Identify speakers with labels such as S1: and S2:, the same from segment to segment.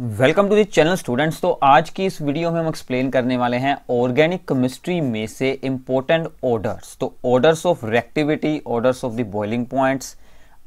S1: welcome to this channel students तो आज की इस वीडियो में हम एक्सप्लेन करने वाले हैं ऑर्गेनिक केमिस्ट्री में से इम्पोर्टेंट ऑर्डर्स तो orders of reactivity orders of the boiling points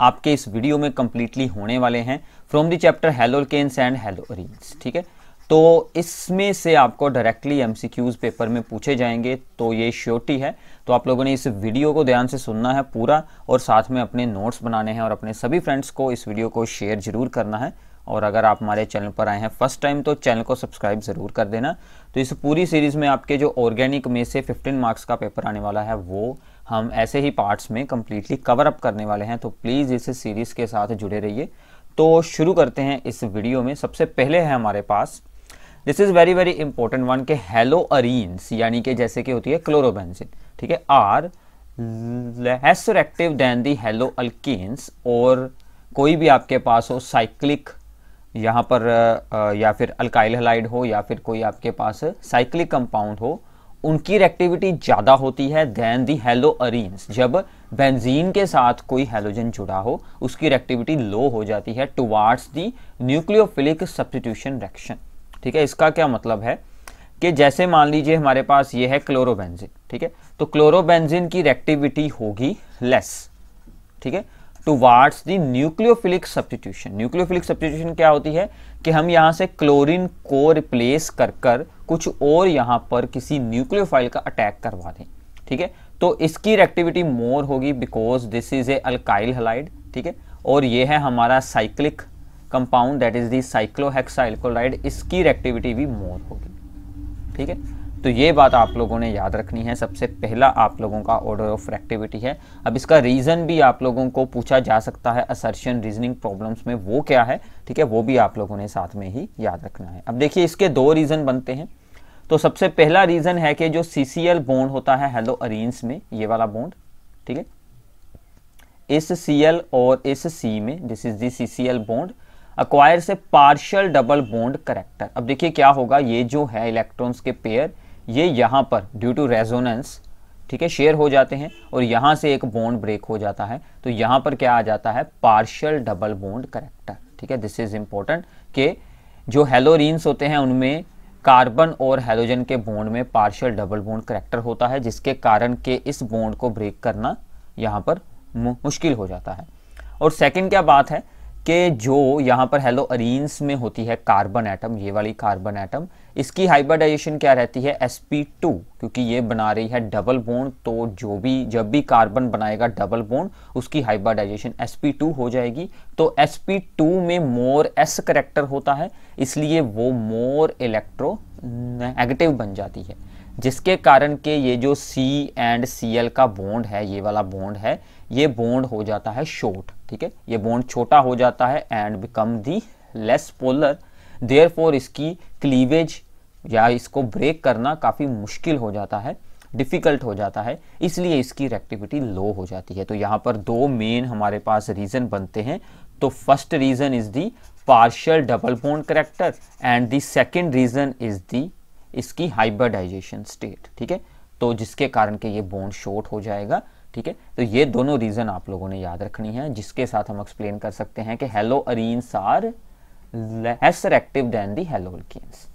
S1: आपके इस वीडियो में कम्प्लीटली होने वाले हैं from the chapter haloalkanes and haloarenes ठीक है तो इसमें से आपको डायरेक्टली एम पेपर में पूछे जाएंगे तो ये श्योरिटी है तो आप लोगों ने इस वीडियो को ध्यान से सुनना है पूरा और साथ में अपने नोट्स बनाने हैं और अपने सभी फ्रेंड्स को इस वीडियो को शेयर जरूर करना है और अगर आप हमारे चैनल पर आए हैं फर्स्ट टाइम तो चैनल को सब्सक्राइब ज़रूर कर देना तो इस पूरी सीरीज़ में आपके जो ऑर्गेनिक में से 15 मार्क्स का पेपर आने वाला है वो हम ऐसे ही पार्ट्स में कम्प्लीटली कवर अप करने वाले हैं तो प्लीज़ इस सीरीज़ के साथ जुड़े रहिए तो शुरू करते हैं इस वीडियो में सबसे पहले है हमारे पास this is very very important one के हेलो अरीन्स यानी कि जैसे कि होती है क्लोरोबेंसिन ठीक है are less active than the haloalkanes और कोई भी आपके पास हो साइक्लिक यहाँ पर या फिर अल्काइल हलाइड हो या फिर कोई आपके पास साइक्लिक कंपाउंड हो उनकी रिएक्टिविटी ज़्यादा होती है दैन दी हेलो अरीन्स जब बेंजीन के साथ कोई हेलोजन जुड़ा हो उसकी रिएक्टिविटी लो हो जाती है towards the nucleophilic substitution reaction ठीक है इसका क्या मतलब है कि जैसे मान लीजिए हमारे पास ये है क्लोरोबेंजिन ठीक है तो क्लोरोबेंजिन की रिएक्टिविटी होगी लेस ठीक है towards the nucleophilic substitution nucleophilic substitution क्या होती है कि हम यहाँ से क्लोरीन को रिप्लेस कर कर कुछ और यहाँ पर किसी न्यूक्लियोफाइल का अटैक करवा दें ठीक है तो इसकी रिएक्टिविटी मोर होगी because this is a alkyl halide ठीक है और ये है हमारा cyclic compound that is the cyclohexyl chloride इसकी रिएक्टिविटी भी मोर होगी ठीक है तो ये बात आप लोगों ने याद रखनी है सबसे पहला आप लोगों का ऑर्डर ऑफ एक्टिविटी है अब इसका रीज़न भी आप लोगों को पूछा जा सकता है असर्शन रीजनिंग प्रॉब्लम्स में वो क्या है ठीक है वो भी आप लोगों ने साथ में ही याद रखना है अब देखिए इसके दो रीज़न बनते हैं तो सबसे पहला रीज़न है कि जो सी बॉन्ड होता है हेलो अरेन्स में ये वाला बॉन्ड ठीक है इस सी एल और इस सी में this is the C C L bond acquire से पार्शल डबल बॉन्ड करेक्टर अब देखिए क्या होगा ये जो है इलेक्ट्रॉन्स के पेयर ये यहाँ पर ड्यू टू रेजोनेंस ठीक है शेयर हो जाते हैं और यहाँ से एक बॉन्ड ब्रेक हो जाता है तो यहाँ पर क्या आ जाता है पार्शियल डबल बॉन्ड करेक्टर ठीक है दिस इज इम्पोर्टेंट के जो हेलोरिन्स होते हैं उनमें कार्बन और हेलोजन के बॉन्ड में पार्शियल डबल बॉन्ड करेक्टर होता है जिसके कारण के इस बॉन्ड को ब्रेक करना यहाँ पर मुश्किल हो जाता है और सेकंड क्या बात है कि जो यहाँ पर हेलो अरीन्स में होती है कार्बन एटम ये वाली कार्बन एटम इसकी हाइब्रिडाइजेशन क्या रहती है sp2 क्योंकि ये बना रही है डबल बोन तो जो भी जब भी कार्बन बनाएगा डबल बोन उसकी हाइब्रिडाइजेशन sp2 हो जाएगी तो sp2 में मोर s करेक्टर होता है इसलिए वो मोर इलेक्ट्रो नेगेटिव बन जाती है जिसके कारण के ये जो C एंड Cl का बॉन्ड है ये वाला बॉन्ड है ये बोन्ड हो जाता है शॉर्ट ठीक है ये बोन्ड छोटा हो जाता है and become the less polar therefore इसकी क्लीवेज या इसको ब्रेक करना काफ़ी मुश्किल हो जाता है डिफ़िकल्ट हो जाता है इसलिए इसकी रेक्टिविटी लो हो जाती है तो यहाँ पर दो मेन हमारे पास रीज़न बनते हैं तो first reason is the partial double bond character and the second reason is the इसकी डाइजेशन स्टेट ठीक है तो जिसके कारण के ये बोन्ड शॉर्ट हो जाएगा ठीक है तो ये दोनों रीज़न आप लोगों ने याद रखनी है जिसके साथ हम एक्सप्लेन कर सकते हैं कि haloarenes are less active than the haloalkanes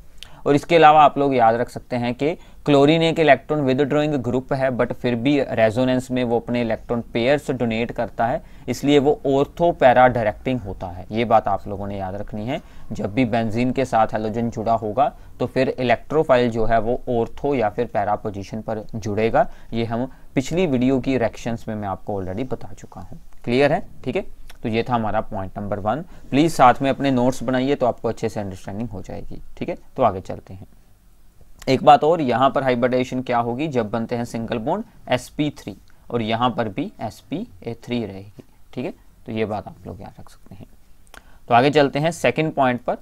S1: और इसके अलावा आप लोग याद रख सकते हैं कि क्लोरीन एक इलेक्ट्रॉन विदड्रॉइंग ग्रुप है बट फिर भी रेजोनेंस में वो अपने इलेक्ट्रॉन पेयर्स डोनेट करता है इसलिए वो ऑर्थो पैरा डायरेक्टिंग होता है ये बात आप लोगों ने याद रखनी है जब भी बेंजीन के साथ हेलोजन जुड़ा होगा तो फिर इलेक्ट्रोफाइल जो है वो ऑर्थो या फिर पैरा पोजिशन पर जुड़ेगा ये हम पिछली वीडियो की रेक्शंस में मैं आपको ऑलरेडी बता चुका हूँ क्लियर है ठीक है तो ये था हमारा पॉइंट नंबर वन प्लीज़ साथ में अपने नोट्स बनाइए तो आपको अच्छे से अंडरस्टैंडिंग हो जाएगी ठीक है तो आगे चलते हैं एक बात और यहां पर हाइब्रिडाइजेशन क्या होगी जब बनते हैं सिंगल बोन्ड एस और यहां पर भी एस रहेगी ठीक है तो ये बात आप लोग याद रख सकते हैं तो आगे चलते हैं सेकेंड पॉइंट पर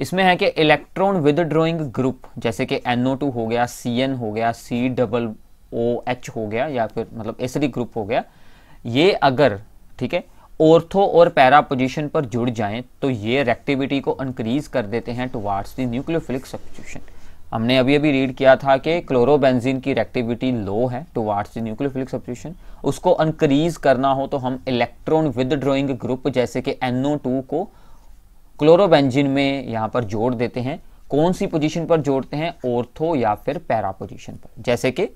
S1: इसमें है कि इलेक्ट्रॉन विद ड्रॉइंग ग्रुप जैसे कि NO2 हो गया CN हो गया सी डबल ओ एच हो गया या फिर मतलब एसडी ग्रुप हो गया ये अगर ठीक है ऑर्थो और पैरा पोजिशन पर जुड़ जाएं तो ये रेक्टिविटी को इंक्रीज कर देते हैं टुवार्ड्स द न्यूक्लियोफिलिक सब्सटीट्यूशन हमने अभी अभी रीड किया था कि क्लोरोबेंजीन की रेक्टिविटी लो है टुवार्ड्स द न्यूक्लियोफिलिक सब्सटीट्यूशन उसको इंक्रीज करना हो तो हम इलेक्ट्रॉन विदड्रॉइंग ग्रुप जैसे कि NO2 को क्लोरोबेंजीन में यहाँ पर जोड़ देते हैं कौन सी पोजिशन पर जोड़ते हैं ऑर्थो या फिर पैरा पोजिशन पर जैसे कि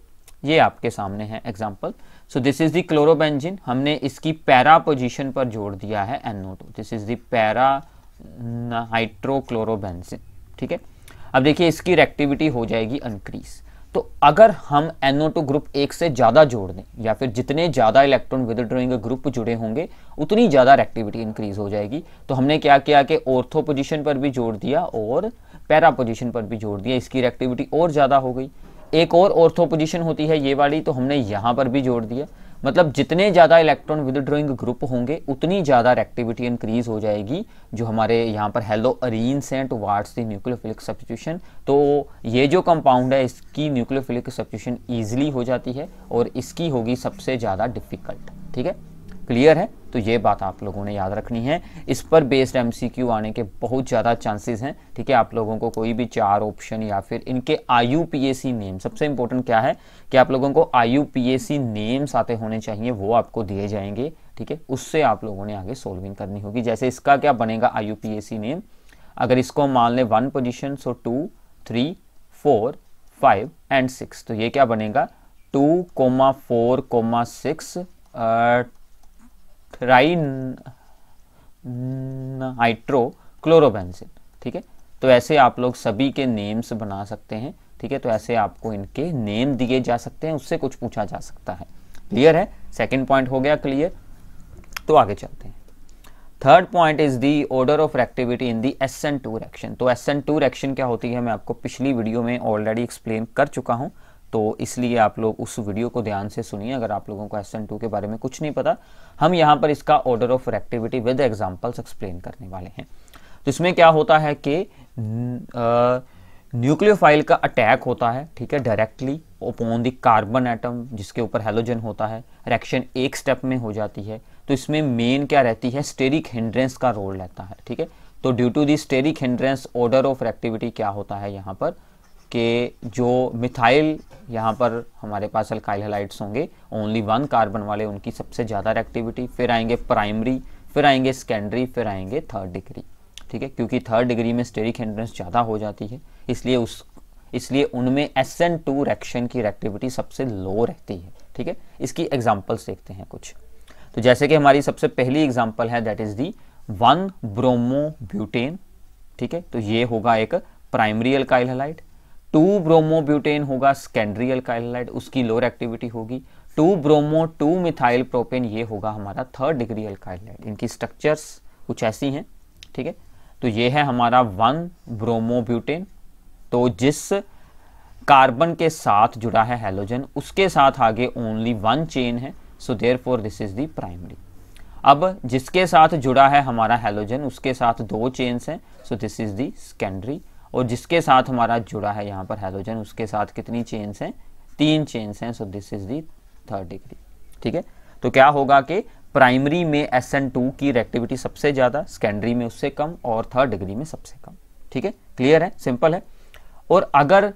S1: ये आपके सामने है example so this is the chlorobenzene हमने इसकी पैरा पोजीशन पर जोड़ दिया है NO two this is the para hydrochlorobenzene nitrochlorobenzene ठीक है अब देखिए इसकी रेक्टिविटी हो जाएगी इंक्रीज तो अगर हम एनओ टू ग्रुप एक से ज़्यादा जोड़ दें या फिर जितने ज़्यादा इलेक्ट्रॉन विदड्रोइंग ग्रुप जुड़े होंगे उतनी ज़्यादा रेक्टिविटी इंक्रीज हो जाएगी तो हमने क्या किया कि ऑर्थो पोजीशन पर भी जोड़ दिया और पैरा पोजीशन पर भी जोड़ दिया इसकी रेक्टिविटी और ज़्यादा हो गई एक और ऑर्थो पोजिशन होती है ये वाली तो हमने यहाँ पर भी जोड़ दिया मतलब जितने ज़्यादा इलेक्ट्रॉन विदड्रॉइंग ग्रुप होंगे उतनी ज़्यादा रेक्टिविटी इंक्रीज हो जाएगी जो हमारे यहाँ पर haloarene towards the nucleophilic substitution तो ये जो कंपाउंड है इसकी न्यूक्लियोफिलिक सब्सिट्यूशन ईजिली हो जाती है और इसकी होगी सबसे ज़्यादा डिफिकल्ट ठीक है क्लियर है तो ये बात आप लोगों ने याद रखनी है इस पर बेस्ड एमसीक्यू आने के बहुत ज़्यादा चांसेस हैं ठीक है आप लोगों को कोई भी चार ऑप्शन या फिर इनके आई नेम सबसे इंपॉर्टेंट क्या है कि आप लोगों को आई नेम्स आते होने चाहिए वो आपको दिए जाएंगे ठीक है उससे आप लोगों ने आगे सोल्विंग करनी होगी जैसे इसका क्या बनेगा आई नेम अगर इसको मान लें one position so two three four five and six तो ये क्या बनेगा two comma four comma six nitro chlorobenzene ठीक है तो ऐसे आप लोग सभी के नेम्स बना सकते हैं ठीक है तो ऐसे आपको इनके नेम दिए जा सकते हैं उससे कुछ पूछा जा सकता है क्लियर है सेकेंड पॉइंट हो गया क्लियर तो आगे चलते हैं third point is the order of activity in the S N two reaction तो एस एन टू रेक्शन क्या होती है मैं आपको पिछली वीडियो में ऑलरेडी एक्सप्लेन कर चुका हूं तो इसलिए आप लोग उस वीडियो को ध्यान से सुनिए अगर आप लोगों को एन टू के बारे में कुछ नहीं पता हम यहाँ पर इसका order of reactivity with examples explain करने वाले हैं तो इसमें क्या होता है कि न्यूक्लियोफाइल का अटैक होता है ठीक है directly upon the carbon atom जिसके ऊपर हेलोजन होता है रिएक्शन एक स्टेप में हो जाती है तो इसमें मेन क्या रहती है स्टेरिक हिंड्रेंस का रोल रहता है ठीक है तो due to the steric hindrance order of activity क्या होता है यहाँ पर कि जो मिथाइल यहाँ पर हमारे पास अल्काइल हेलाइट्स होंगे ओनली वन कार्बन वाले उनकी सबसे ज़्यादा रिएक्टिविटी फिर आएंगे प्राइमरी फिर आएंगे सेकेंडरी फिर आएंगे थर्ड डिग्री ठीक है क्योंकि थर्ड डिग्री में स्टेरिक हिंड्रेंस ज़्यादा हो जाती है इसलिए उस इसलिए उनमें एस एन टू रेक्शन की रिएक्टिविटी सबसे लो रहती है ठीक है इसकी एग्जाम्पल्स देखते हैं कुछ तो जैसे कि हमारी सबसे पहली एग्जाम्पल है that is the one bromo butane ठीक है तो ये होगा एक primary alkyl halide two bromobutane होगा सेकेंडरी अल्काइलाइड उसकी लोअर एक्टिविटी होगी two bromo two methyl propane ये होगा हमारा थर्ड डिग्री अल्काइलाइड इनकी स्ट्रक्चर्स कुछ ऐसी हैं ठीक है तो ये है हमारा वन ब्रोमोब्यूटेन तो जिस कार्बन के साथ जुड़ा है हेलोजन उसके साथ आगे ओनली वन चेन है so therefore this is the primary अब जिसके साथ जुड़ा है हमारा हेलोजन उसके साथ दो चेन्स हैं so this is the secondary और जिसके साथ हमारा जुड़ा है यहाँ पर हेलोजन उसके साथ कितनी चेन्स हैं तीन चेन्स हैं so this is the third degree ठीक है तो क्या होगा कि प्राइमरी में एस एन टू की रिएक्टिविटी सबसे ज़्यादा सेकेंडरी में उससे कम और थर्ड डिग्री में सबसे कम ठीक है क्लियर है सिंपल है और अगर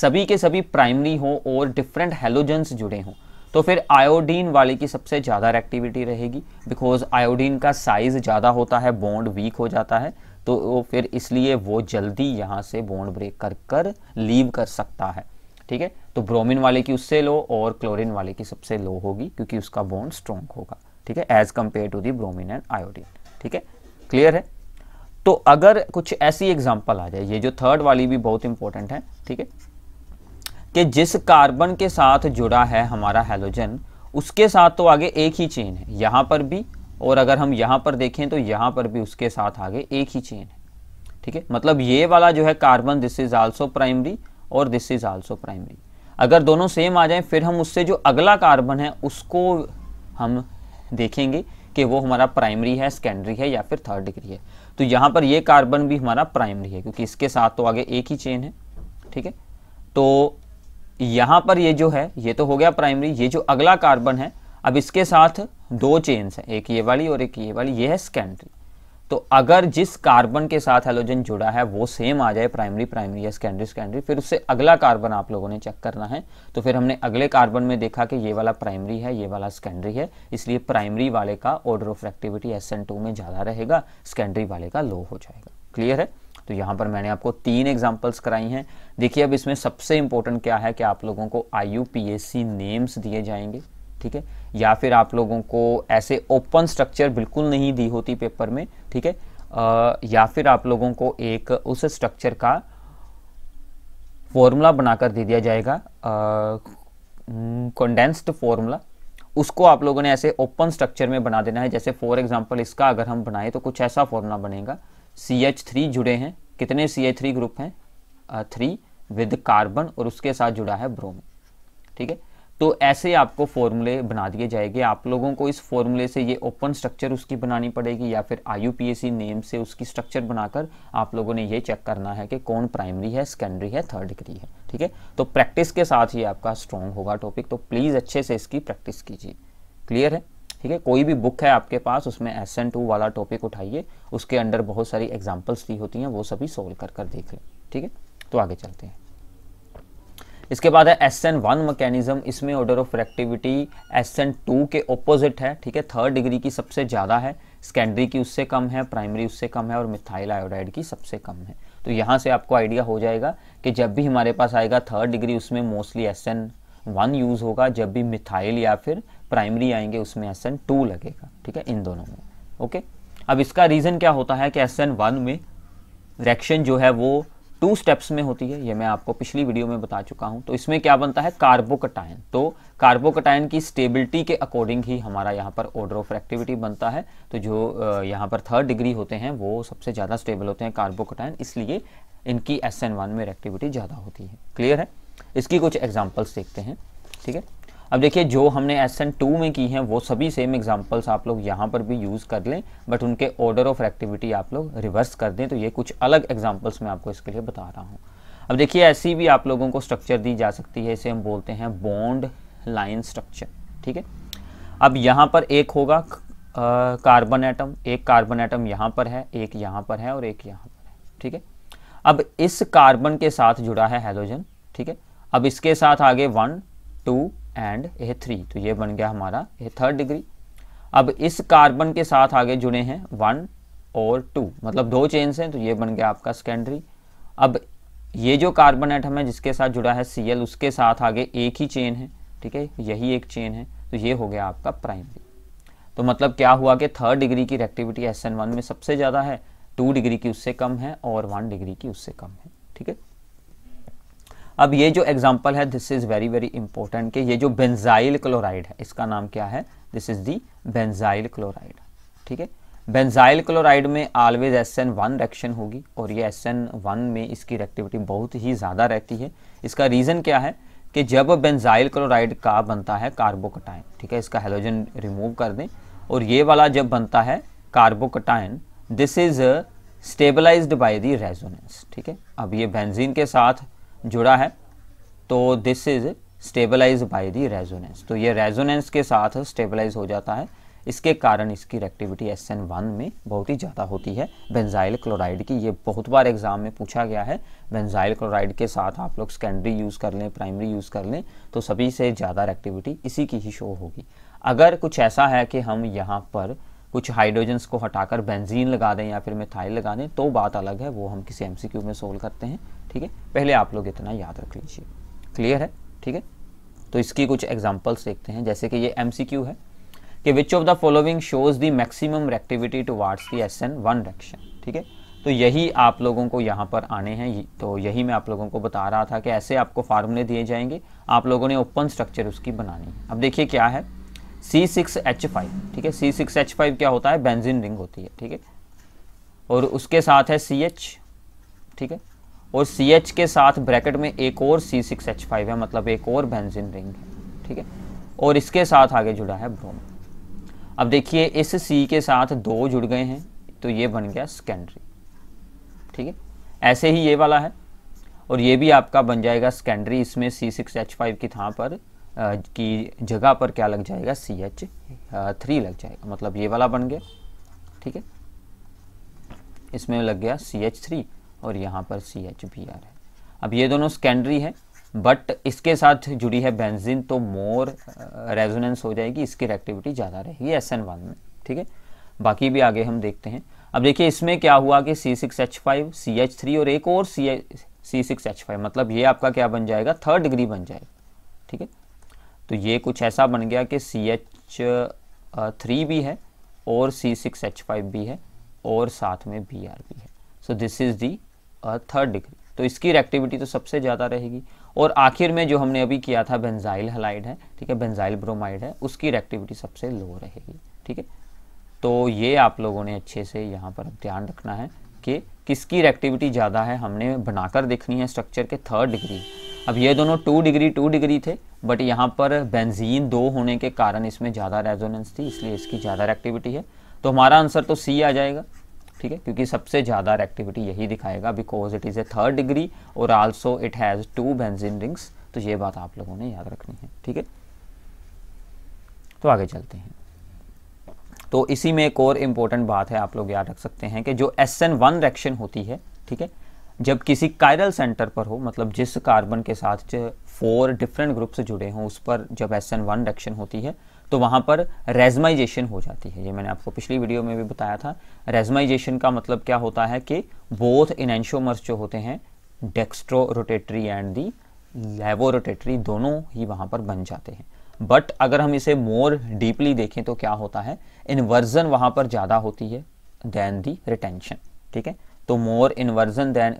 S1: सभी के सभी प्राइमरी हो और डिफरेंट हेलोजेंस जुड़े हों तो फिर आयोडीन वाले की सबसे ज़्यादा रिएक्टिविटी रहेगी बिकॉज आयोडीन का साइज़ ज़्यादा होता है बॉन्ड वीक हो जाता है तो फिर इसलिए वो जल्दी यहाँ से बॉन्ड ब्रेक कर कर लीव कर सकता है ठीक है तो ब्रोमिन वाले की उससे लो और क्लोरिन वाले की सबसे लो होगी क्योंकि उसका बॉन्ड स्ट्रॉन्ग होगा ठीक है as compare to the bromine and iodine ठीक है क्लियर है तो अगर कुछ ऐसी एग्जाम्पल आ जाए ये जो थर्ड वाली भी बहुत इंपॉर्टेंट है ठीक है कि जिस कार्बन के साथ जुड़ा है हमारा हेलोजन उसके साथ तो आगे एक ही चेन है यहां पर भी और अगर हम यहाँ पर देखें तो यहाँ पर भी उसके साथ आगे एक ही चेन है ठीक है मतलब ये वाला जो है carbon this is also primary और दिस इज आल्सो प्राइमरी अगर दोनों सेम आ जाएं फिर हम उससे जो अगला कार्बन है उसको हम देखेंगे कि वो हमारा प्राइमरी है सेकेंडरी है या फिर थर्ड डिग्री है तो यहाँ पर ये कार्बन भी हमारा प्राइमरी है क्योंकि इसके साथ तो आगे एक ही चेन है ठीक है तो यहाँ पर ये जो है ये तो हो गया प्राइमरी ये जो अगला कार्बन है अब इसके साथ दो चेन्स हैं एक ये वाली और एक ये वाली ये है सेकेंडरी तो अगर जिस कार्बन के साथ हेलोजन जुड़ा है वो सेम आ जाए प्राइमरी प्राइमरी या सेकेंडरी सेकेंडरी फिर उससे अगला कार्बन आप लोगों ने चेक करना है तो फिर हमने अगले कार्बन में देखा कि ये वाला प्राइमरी है ये वाला सेकेंडरी है इसलिए प्राइमरी वाले का ऑर्डर ऑफ एक्टिविटी एस में ज़्यादा रहेगा सेकेंडरी वाले का लो हो जाएगा क्लियर है तो यहाँ पर मैंने आपको तीन एग्जाम्पल्स कराई हैं देखिए अब इसमें सबसे इंपॉर्टेंट क्या है कि आप लोगों को आई नेम्स दिए जाएंगे ठीक है या फिर आप लोगों को ऐसे ओपन स्ट्रक्चर बिल्कुल नहीं दी होती पेपर में ठीक है या फिर आप लोगों को एक उस स्ट्रक्चर का फॉर्मूला बनाकर दे दिया जाएगा कंडेंस्ड फॉर्मूला उसको आप लोगों ने ऐसे ओपन स्ट्रक्चर में बना देना है जैसे फॉर एग्जांपल इसका अगर हम बनाएं तो कुछ ऐसा फॉर्मूला बनेगा सी एच थ्री जुड़े हैं कितने सी एच थ्री ग्रुप हैं थ्री विद कार्बन और उसके साथ जुड़ा है ब्रोम ठीक है तो ऐसे आपको फॉर्मूले बना दिए जाएंगे आप लोगों को इस फॉर्मूले से ये ओपन स्ट्रक्चर उसकी बनानी पड़ेगी या फिर आई नेम से उसकी स्ट्रक्चर बनाकर आप लोगों ने ये चेक करना है कि कौन प्राइमरी है सेकेंडरी है थर्ड डिग्री है ठीक है तो प्रैक्टिस के साथ ही आपका स्ट्रॉन्ग होगा टॉपिक तो प्लीज़ अच्छे से इसकी प्रैक्टिस कीजिए क्लियर है ठीक है कोई भी बुक है आपके पास उसमें एस एन टू वाला टॉपिक उठाइए उसके अंडर बहुत सारी एग्जाम्पल्स दी होती हैं वो सभी सोल्व कर कर देख लें ठीक है तो आगे चलते हैं इसके बाद है एस एन वन मैकेनिज्म इसमें order of reactivity S N two के ऑपोजिट है ठीक है थर्ड डिग्री की सबसे ज़्यादा है सेकेंडरी की उससे कम है प्राइमरी उससे कम है और मिथाइल आयोडाइड की सबसे कम है तो यहाँ से आपको आइडिया हो जाएगा कि जब भी हमारे पास आएगा थर्ड डिग्री उसमें mostly S N one use होगा जब भी मिथाइल या फिर प्राइमरी आएंगे उसमें एस एन टू लगेगा ठीक है इन दोनों में ओके अब इसका रीज़न क्या होता है कि एस एन वन में रिएक्शन जो है वो टू स्टेप्स में होती है ये मैं आपको पिछली वीडियो में बता चुका हूँ तो इसमें क्या बनता है कार्बोकटायन तो कार्बोकटायन की स्टेबिलिटी के अकॉर्डिंग ही हमारा यहाँ पर ऑर्डर ऑफ एक्टिविटी बनता है तो जो यहाँ पर थर्ड डिग्री होते हैं वो सबसे ज़्यादा स्टेबल होते हैं कार्बोकटायन इसलिए इनकी एस एन वन में रेक्टिविटी ज़्यादा होती है क्लियर है इसकी कुछ एग्जाम्पल्स देखते हैं ठीक है अब देखिए जो हमने एस एन टू में की हैं वो सभी सेम एग्जांपल्स आप लोग यहाँ पर भी यूज़ कर लें बट उनके ऑर्डर ऑफ एक्टिविटी आप लोग रिवर्स कर दें तो ये कुछ अलग एग्जांपल्स मैं आपको इसके लिए बता रहा हूँ अब देखिए ऐसी भी आप लोगों को स्ट्रक्चर दी जा सकती है इसे हम बोलते हैं बॉन्ड लाइन स्ट्रक्चर ठीक है अब यहाँ पर एक होगा कार्बन एटम एक कार्बन एटम यहाँ पर है एक यहाँ पर है और एक यहाँ पर है ठीक है अब इस कार्बन के साथ जुड़ा है हेलोजन ठीक है अब इसके साथ आगे one two and a three तो ये बन गया हमारा ए थर्ड डिग्री अब इस कार्बन के साथ आगे जुड़े हैं वन और टू मतलब दो चेन्स हैं तो ये बन गया आपका सेकेंडरी अब ये जो कार्बन एटम है जिसके साथ जुड़ा है सी एल उसके साथ आगे एक ही चेन है ठीक है यही एक चेन है तो ये हो गया आपका प्राइमरी तो मतलब क्या हुआ कि थर्ड डिग्री की रिएक्टिविटी एस एन वन में सबसे ज़्यादा है टू डिग्री की उससे कम है और वन डिग्री की उससे कम है ठीक है अब ये जो एग्जाम्पल है this is very very important कि ये जो बेंजाइल क्लोराइड है इसका नाम क्या है this is the benzyl chloride ठीक है बेंजाइल क्लोराइड में always S N one reaction होगी और ये एस एन वन में इसकी रिएक्टिविटी बहुत ही ज़्यादा रहती है इसका रीज़न क्या है कि जब बेंजाइल क्लोराइड का बनता है कार्बोकटाइन ठीक है इसका हेलोजन रिमूव कर दें और ये वाला जब बनता है carbocation this is stabilised by the resonance ठीक है अब ये बेंजीन के साथ जुड़ा है तो this is stabilise by the resonance तो ये रेजोनेंस के साथ स्टेबलाइज हो जाता है इसके कारण इसकी रेक्टिविटी एस एन वन में बहुत ही ज़्यादा होती है बेंजाइल क्लोराइड की ये बहुत बार एग्जाम में पूछा गया है बेंजाइल क्लोराइड के साथ आप लोग सेकेंडरी यूज़ कर लें प्राइमरी यूज़ कर लें तो सभी से ज़्यादा रेक्टिविटी इसी की ही शो होगी अगर कुछ ऐसा है कि हम यहाँ पर कुछ हाइड्रोजन्स को हटाकर बेंजीन लगा दें या फिर मिथाइल लगा दें तो बात अलग है वो हम किसी क्यू में सोल्व करते हैं ठीक है पहले आप लोग इतना याद रख लीजिए क्लियर है ठीक है तो इसकी कुछ एग्जाम्पल्स देखते हैं जैसे कि ये एम है कि which of the following shows the maximum reactivity towards the S N one direction ठीक है तो यही आप लोगों को यहाँ पर आने हैं तो यही मैं आप लोगों को बता रहा था कि ऐसे आपको फार्मूले दिए जाएंगे आप लोगों ने ओपन स्ट्रक्चर उसकी बनानी है अब देखिए क्या है सी सिक्स एच फाइव ठीक है सी सिक्स एच फाइव क्या होता है बेंजीन रिंग होती है ठीक है और उसके साथ है सी एच ठीक है और सी एच के साथ ब्रैकेट में एक और सी सिक्स एच फाइव है मतलब एक और बेंजिन रिंग है ठीक है और इसके साथ आगे जुड़ा है ब्रोम अब देखिए इस सी के साथ दो जुड़ गए हैं तो ये बन गया सेकेंडरी ठीक है ऐसे ही ये वाला है और ये भी आपका बन जाएगा सेकेंडरी इसमें सी सिक्स एच फाइव की था पर आ, की जगह पर क्या लग जाएगा सी एच थ्री लग जाएगा मतलब ये वाला बन गया ठीक है इसमें लग गया सी एच थ्री और यहाँ पर सी एच बी आर है अब ये दोनों सेकेंडरी है बट इसके साथ जुड़ी है बेंजीन तो मोर रेजोनेंस uh, हो जाएगी इसकी रिएक्टिविटी ज़्यादा रहेगी एस एन वन में ठीक है बाकी भी आगे हम देखते हैं अब देखिए इसमें क्या हुआ कि C six H five C H three और एक और C C six H five मतलब ये आपका क्या बन जाएगा थर्ड डिग्री बन जाएगा ठीक है तो ये कुछ ऐसा बन गया कि सी एच थ्री भी है और सी सिक्स एच फाइव भी है और साथ में बी आर भी है so this is the third degree तो इसकी रिएक्टिविटी तो सबसे ज़्यादा रहेगी और आखिर में जो हमने अभी किया था बेंजाइल हलाइड है ठीक है बेंजाइल ब्रोमाइड है उसकी रिएक्टिविटी सबसे लो रहेगी ठीक है तो ये आप लोगों ने अच्छे से यहाँ पर ध्यान रखना है कि किसकी रिएक्टिविटी ज़्यादा है हमने बनाकर देखनी है स्ट्रक्चर के थर्ड डिग्री अब ये दोनों टू डिग्री टू डिग्री थे बट यहाँ पर बेंजीन दो होने के कारण इसमें ज़्यादा रेजोनेंस थी इसलिए इसकी ज़्यादा रिएक्टिविटी है तो हमारा आंसर तो सी आ जाएगा ठीक है क्योंकि सबसे ज़्यादा रेक्टिविटी यही दिखाएगा because it is a third degree और also it has two benzene rings तो ये बात आप लोगों ने याद रखनी है ठीक है तो आगे चलते हैं तो इसी में एक और इम्पोर्टेंट बात है आप लोग याद रख सकते हैं कि जो एस एन वन रेक्शन होती है ठीक है जब किसी कायरल सेंटर पर हो मतलब जिस कार्बन के साथ फोर डिफरेंट ग्रुप से जुड़े हों उस पर जब एस एन वन रेक्शन होती है तो वहाँ पर रेजमाइजेशन हो जाती है ये मैंने आपको पिछली वीडियो में भी बताया था रेजमाइजेशन का मतलब क्या होता है कि बोथ इनशोमर्स जो होते हैं डेक्स्ट्रो रोटेटरी एंड दी लेवो रोटेटरी दोनों ही वहाँ पर बन जाते हैं बट अगर हम इसे मोर डीपली देखें तो क्या होता है इन्वर्जन वहाँ पर ज़्यादा होती है दैन दी रिटेंशन ठीक है तो more inversion than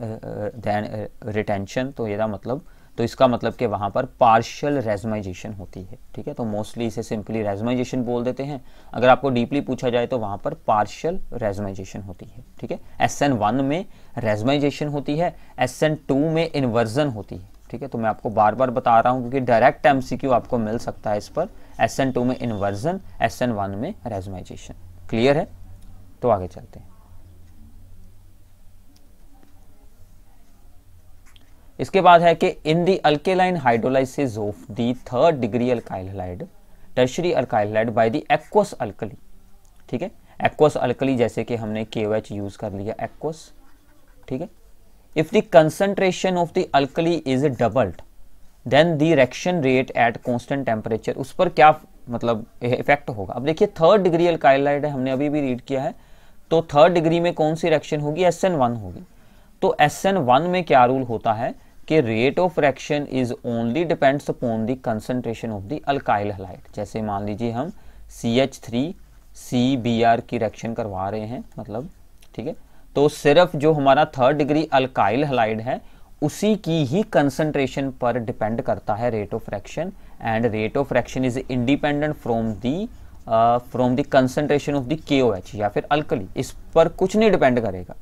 S1: than retention तो ये मतलब तो इसका मतलब कि वहाँ पर पार्शियल रेजमाइजेशन होती है ठीक है तो मोस्टली इसे सिंपली रेजमाइजेशन बोल देते हैं अगर आपको डीपली पूछा जाए तो वहाँ पर पार्शियल रेजमाइजेशन होती है ठीक है एस एन वन में रेजमाइजेशन होती है एस एन टू में इन्वर्जन होती है ठीक है तो मैं आपको बार बार बता रहा हूँ क्योंकि डायरेक्ट एम सी क्यू आपको मिल सकता है इस पर एस एन टू में इन्वर्जन एस एन वन में रेजमाइजेशन क्लियर है तो आगे चलते हैं इसके बाद है कि in the alkaline hydrolysis of the third degree alkyl tertiary alkyl by the aqueous alkali ठीक है एक्वस अल्कली जैसे कि हमने के यूज कर लिया एक्वस ठीक है if the concentration of the alkali is doubled then the reaction rate at constant temperature उस पर क्या मतलब इफेक्ट होगा अब देखिए थर्ड डिग्री अल्काइलाइड है हमने अभी भी रीड किया है तो थर्ड डिग्री में कौन सी रिएक्शन होगी एस एन वन होगी तो एस एन वन में क्या रूल होता है कि rate of reaction is only depends upon the concentration of the alkyl halide जैसे मान लीजिए हम C H three C B R की रिएक्शन करवा रहे हैं मतलब ठीक है तो सिर्फ जो हमारा थर्ड डिग्री अल्काइल हलाइड है उसी की ही कंसंट्रेशन पर डिपेंड करता है rate of fraction and rate of fraction is independent from the from the concentration of the K या फिर अल्कली इस पर कुछ नहीं डिपेंड करेगा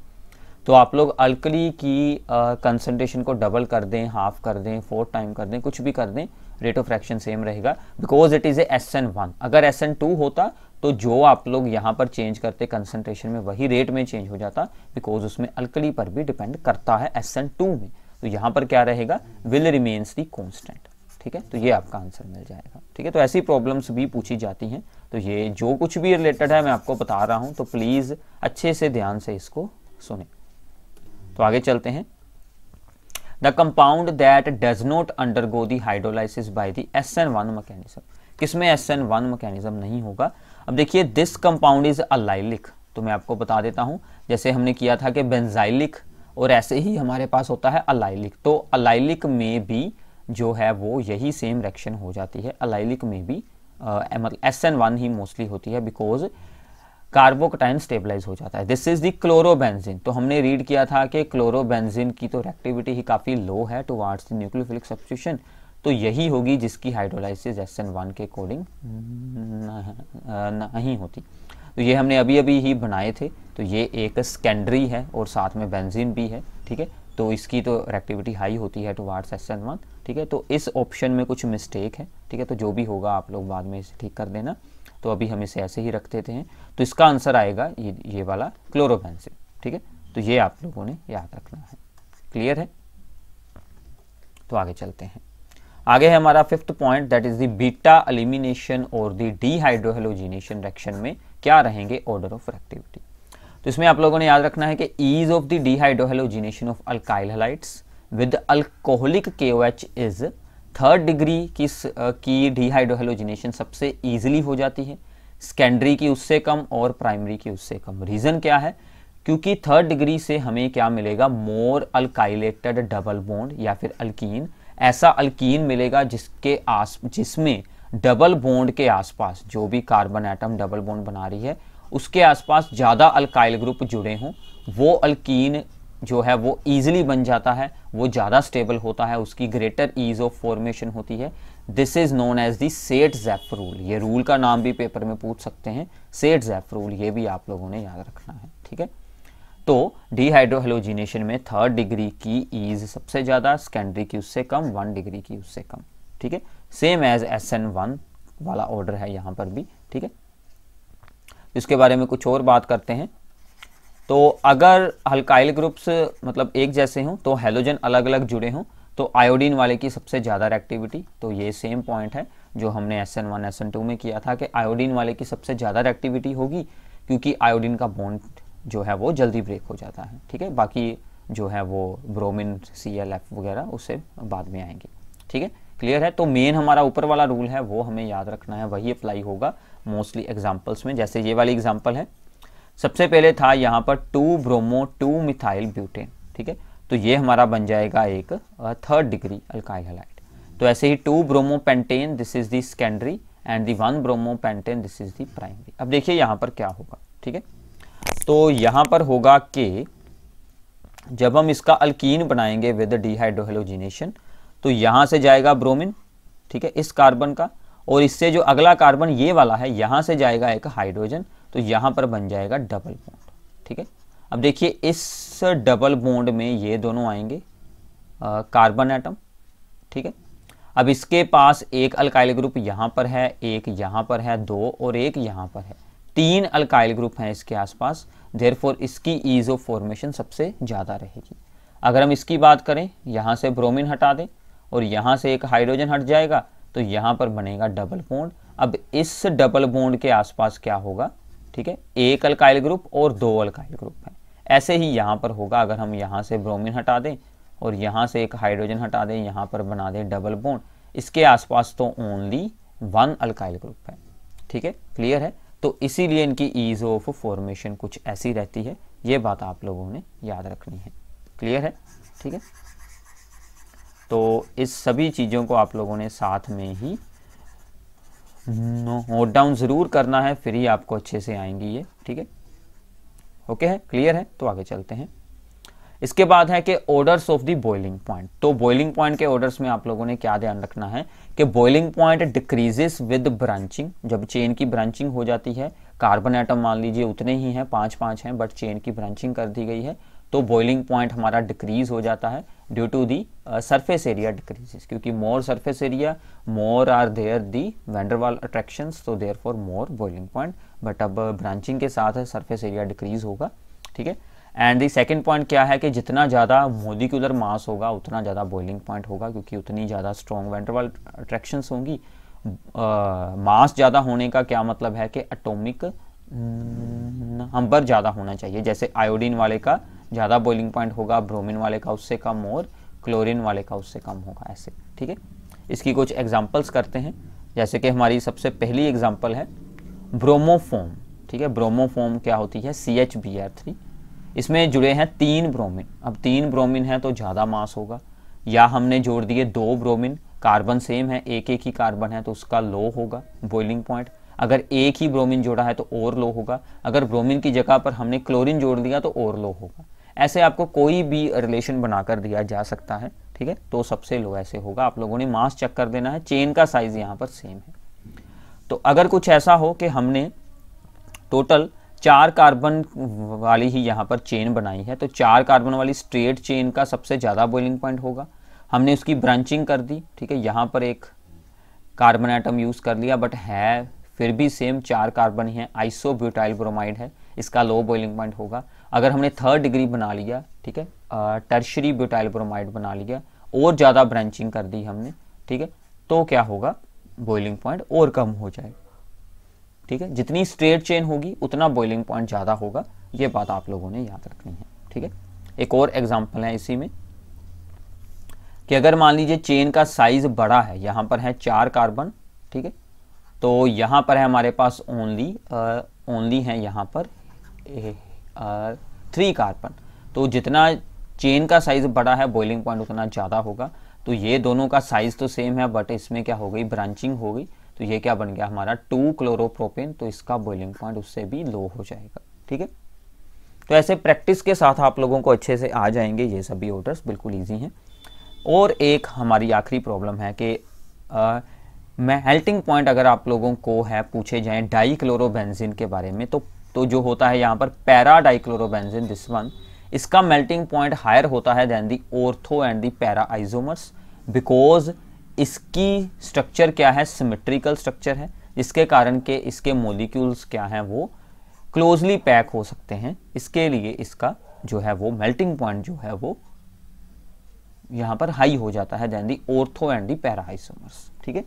S1: तो आप लोग अल्कली की कंसनट्रेशन को डबल कर दें हाफ कर दें फोर्थ टाइम कर दें कुछ भी कर दें रेट ऑफ फ्रैक्शन सेम रहेगा because it is a S N one अगर एस एन टू होता तो जो आप लोग यहाँ पर चेंज करते कंसनट्रेशन में वही रेट में चेंज हो जाता बिकॉज उसमें अल्कली पर भी डिपेंड करता है एस एन टू में तो यहाँ पर क्या रहेगा विल रिमेन्स दी कॉन्स्टेंट ठीक है तो ये आपका आंसर मिल जाएगा ठीक है तो ऐसी प्रॉब्लम्स भी पूछी जाती हैं तो ये जो कुछ भी रिलेटेड है मैं आपको बता रहा हूँ तो प्लीज़ अच्छे से ध्यान से इसको सुने तो आगे चलते हैं the compound that does not undergo the hydrolysis by the S N one mechanism किसमें एस एन वन मैकेनिज्म नहीं होगा अब देखिए दिस कंपाउंड इज अलाइलिक तो मैं आपको बता देता हूं जैसे हमने किया था कि बेंजाइलिक और ऐसे ही हमारे पास होता है अलाइलिक तो अलाइलिक में भी जो है वो यही सेम रिएक्शन हो जाती है अलाइलिक में भी मतलब एस एन वन ही मोस्टली होती है बिकॉज कार्बोकटाइन स्टेबलाइज हो जाता है दिस इज दी क्लोरोबेंजीन तो हमने रीड किया था कि क्लोरोबेंजीन की तो रिएक्टिविटी ही काफ़ी लो है टुवार्ड्स द न्यूक्लियोफिलिक सब्सिट्यूशन तो यही होगी जिसकी हाइड्रोलाइसिस एस एन वन के अकॉर्डिंग नहीं होती तो ये हमने अभी अभी ही बनाए थे तो ये एक सेकेंडरी है और साथ में बेंजीन भी है ठीक है तो इसकी तो रेक्टिविटी हाई होती है वार्ड्स एस एन वन ठीक है तो इस ऑप्शन में कुछ मिस्टेक है ठीक है तो जो भी होगा आप लोग बाद में इसे ठीक कर देना तो अभी हम इसे ऐसे ही रख देते हैं तो इसका आंसर आएगा ये ये वाला क्लोरोबेंसिन ठीक है तो ये आप लोगों ने याद रखना है क्लियर है तो आगे चलते हैं आगे है हमारा fifth point that is the beta elimination और दी डीहाइड्रोहेलोजिनेशन रिएक्शन में क्या रहेंगे ऑर्डर ऑफ एक्टिविटी तो इसमें आप लोगों ने याद रखना है कि ease of the dehydrohalogenation of alkyl halides with alcoholic K is third degree की की डिहाइड्रोहेलोजिनेशन सबसे ईजिली हो जाती है सेकेंडरी की उससे कम और प्राइमरी की उससे कम रीज़न क्या है क्योंकि थर्ड डिग्री से हमें क्या मिलेगा मोर अल्काइलेटेड डबल बोंड या फिर अल्कीन ऐसा अल्कीन मिलेगा जिसके आस जिसमें डबल बोंड के आसपास जो भी कार्बन एटम डबल बोंड बना रही है उसके आसपास ज़्यादा अल्काइल ग्रुप जुड़े हों वो अल्कीन जो है वो ईजिली बन जाता है वो ज़्यादा स्टेबल होता है उसकी ग्रेटर ईज ऑफ फॉर्मेशन होती है this is known as the Saytzeff rule ये रूल का नाम भी पेपर में पूछ सकते हैं सेट जैफ रूल ये भी आप लोगों ने याद रखना है ठीक है तो डिहाइड्रोहेलोजिनेशन में थर्ड डिग्री की ईज सबसे ज़्यादा सेकेंडरी की उससे कम वन डिग्री की उससे कम ठीक है same as S N one वाला ऑर्डर है यहाँ पर भी ठीक है इसके बारे में कुछ और बात करते हैं तो अगर हल्काइल ग्रुप्स मतलब एक जैसे हों तो हेलोजन अलग अलग जुड़े हों तो आयोडीन वाले की सबसे ज़्यादा रिएक्टिविटी तो ये सेम पॉइंट है जो हमने S N one S N two में किया था कि आयोडीन वाले की सबसे ज़्यादा रिएक्टिविटी होगी क्योंकि आयोडीन का बॉन्ड जो है वो जल्दी ब्रेक हो जाता है ठीक है बाकी जो है वो ब्रोमिन सी एल एफ वगैरह उससे बाद में आएंगे ठीक है क्लियर है तो मेन हमारा ऊपर वाला रूल है वो हमें याद रखना है वही अप्लाई होगा मोस्टली एग्जाम्पल्स में जैसे ये वाली एग्जाम्पल है सबसे पहले था यहाँ पर two bromo two methyl butane ठीक है तो ये हमारा बन जाएगा एक थर्ड डिग्री अल्काइल हेलाइड तो ऐसे ही two bromo pentane this is the secondary and the one bromo pentane this is the primary अब देखिए यहाँ पर क्या होगा ठीक है तो यहाँ पर होगा कि जब हम इसका अल्कीन बनाएंगे विद डिहाइड्रोहेलोजिनेशन तो यहाँ से जाएगा ब्रोमिन ठीक है इस कार्बन का और इससे जो अगला कार्बन ये वाला है यहाँ से जाएगा एक हाइड्रोजन तो यहां पर बन जाएगा डबल बोंड ठीक है अब देखिए इस डबल बोंड में ये दोनों आएंगे आ, कार्बन एटम ठीक है अब इसके पास एक अल्काइल ग्रुप यहां पर है एक यहां पर है दो और एक यहां पर है तीन अल्काइल ग्रुप हैं इसके आसपास देयरफॉर इसकी ईज ऑफ फॉर्मेशन सबसे ज़्यादा रहेगी अगर हम इसकी बात करें यहां से ब्रोमीन हटा दें और यहां से एक हाइड्रोजन हट जाएगा तो यहां पर बनेगा डबल बोंड अब इस डबल बोंड के आसपास क्या होगा ठीक है एक अल्काइल ग्रुप और दो अल्काइल ग्रुप है ऐसे ही यहाँ पर होगा अगर हम यहाँ से ब्रोमीन हटा दें और यहाँ से एक हाइड्रोजन हटा दें यहाँ पर बना दें डबल बोन इसके आसपास तो ओनली वन अल्काइल ग्रुप है ठीक है क्लियर है तो इसीलिए इनकी ईज ऑफ फॉर्मेशन कुछ ऐसी रहती है ये बात आप लोगों ने याद रखनी है क्लियर है ठीक है तो इस सभी चीज़ों को आप लोगों ने साथ में ही नोट डाउन ज़रूर करना है फिर ही आपको अच्छे से आएंगी ये ठीक है ओके है क्लियर है तो आगे चलते हैं इसके बाद है कि orders of the boiling point तो बॉइलिंग पॉइंट के ऑर्डर्स में आप लोगों ने क्या ध्यान रखना है कि boiling point decreases with branching जब चेन की ब्रांचिंग हो जाती है कार्बन एटम मान लीजिए उतने ही हैं पांच पांच हैं बट चेन की ब्रांचिंग कर दी गई है तो बॉइलिंग पॉइंट हमारा डिक्रीज हो जाता है due to the surface area decreases क्योंकि more surface area more are there the van der Waals attractions तो therefore more boiling point but अब ब्रांचिंग uh, के साथ सरफेस एरिया डिक्रीज होगा ठीक है एंड दी सेकेंड पॉइंट क्या है कि जितना ज़्यादा मोदिकुलर मास होगा उतना ज़्यादा बॉइलिंग पॉइंट होगा क्योंकि उतनी ज़्यादा स्ट्रॉन्ग वेंडरवाल अट्रैक्शन होंगी मास uh, ज़्यादा होने का क्या मतलब है कि अटोमिक नंबर हम्म, ज़्यादा होना चाहिए जैसे आयोडीन वाले का ज़्यादा बॉइलिंग पॉइंट होगा ब्रोमिन वाले का उससे कम और क्लोरीन वाले का उससे कम होगा ऐसे ठीक है इसकी कुछ एग्जाम्पल्स करते हैं जैसे कि हमारी सबसे पहली एग्जाम्पल है ब्रोमोफोम ठीक है ब्रोमोफोम क्या होती है C H B R three इसमें जुड़े हैं तीन ब्रोमिन अब तीन ब्रोमिन है तो ज़्यादा मास होगा या हमने जोड़ दिए दो ब्रोमिन कार्बन सेम है एक एक ही कार्बन है तो उसका लो होगा बॉइलिंग पॉइंट अगर एक ही ब्रोमीन जोड़ा है तो और लो होगा अगर ब्रोमीन की जगह पर हमने क्लोरीन जोड़ दिया तो और लो होगा ऐसे आपको कोई भी रिलेशन बनाकर दिया जा सकता है ठीक है तो सबसे लो ऐसे होगा आप लोगों ने मास चेक कर देना है चेन का साइज यहाँ पर सेम है तो अगर कुछ ऐसा हो कि हमने टोटल चार कार्बन वाली ही यहाँ पर चेन बनाई है तो चार कार्बन वाली स्ट्रेट चेन का सबसे ज़्यादा बॉइलिंग पॉइंट होगा हमने उसकी ब्रांचिंग कर दी ठीक है यहाँ पर एक कार्बन आइटम यूज़ कर लिया बट है फिर भी सेम चार कार्बन है आइसोब्यूटाइल ब्रोमाइड है इसका लो बॉइलिंग पॉइंट होगा अगर हमने थर्ड डिग्री बना लिया ठीक है टर्शरी ब्यूटाइल ब्रोमाइड बना लिया और ज़्यादा ब्रांचिंग कर दी हमने ठीक है तो क्या होगा बॉइलिंग पॉइंट और कम हो जाएगा ठीक है जितनी स्ट्रेट चेन होगी उतना बॉइलिंग पॉइंट ज़्यादा होगा ये बात आप लोगों ने याद रखनी है ठीक है एक और एग्जाम्पल है इसी में कि अगर मान लीजिए चेन का साइज बड़ा है यहाँ पर है चार कार्बन ठीक है तो यहाँ पर है हमारे पास ओनली ओनली है यहाँ पर थ्री कार्बन तो जितना चेन का साइज़ बड़ा है बॉइलिंग पॉइंट उतना ज़्यादा होगा तो ये दोनों का साइज़ तो सेम है बट इसमें क्या हो गई ब्रांचिंग हो गई तो ये क्या बन गया हमारा टू क्लोरोप्रोपेन तो इसका बॉइलिंग पॉइंट उससे भी लो हो जाएगा ठीक है तो ऐसे प्रैक्टिस के साथ आप लोगों को अच्छे से आ जाएंगे ये सभी ऑर्डर्स बिल्कुल ईजी हैं और एक हमारी आखिरी प्रॉब्लम है कि मैं हेल्टिंग पॉइंट अगर आप लोगों को है पूछे जाए डाईक्लोरोबेंजिन के बारे में तो तो जो होता है यहाँ पर पैरा डाईक्लोरोबेंजिन दिस वन इसका मेल्टिंग पॉइंट हायर होता है than the ortho and the para isomers because इसकी स्ट्रक्चर क्या है सिमेट्रिकल स्ट्रक्चर है जिसके कारण के इसके मोलिक्यूल्स क्या हैं वो क्लोजली पैक हो सकते हैं इसके लिए इसका जो है वो मेल्टिंग पॉइंट जो है वो यहाँ पर हाई हो जाता है than the ortho and the para isomers ठीक है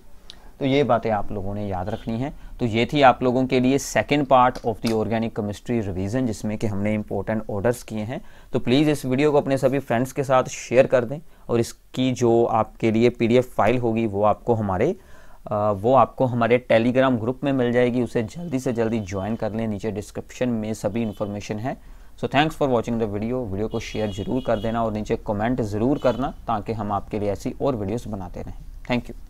S1: तो ये बातें आप लोगों ने याद रखनी है तो ये थी आप लोगों के लिए second part of the organic chemistry revision जिसमें कि हमने इंपॉर्टेंट ऑर्डर्स किए हैं तो प्लीज़ इस वीडियो को अपने सभी फ्रेंड्स के साथ शेयर कर दें और इसकी जो आपके लिए पी फाइल होगी वो आपको हमारे वो आपको हमारे टेलीग्राम ग्रुप में मिल जाएगी उसे जल्दी से जल्दी ज्वाइन कर लें नीचे डिस्क्रिप्शन में सभी इन्फॉर्मेशन है so thanks for watching the video video को शेयर जरूर कर देना और नीचे कमेंट ज़रूर करना ताकि हम आपके लिए ऐसी और वीडियोस बनाते रहें थैंक यू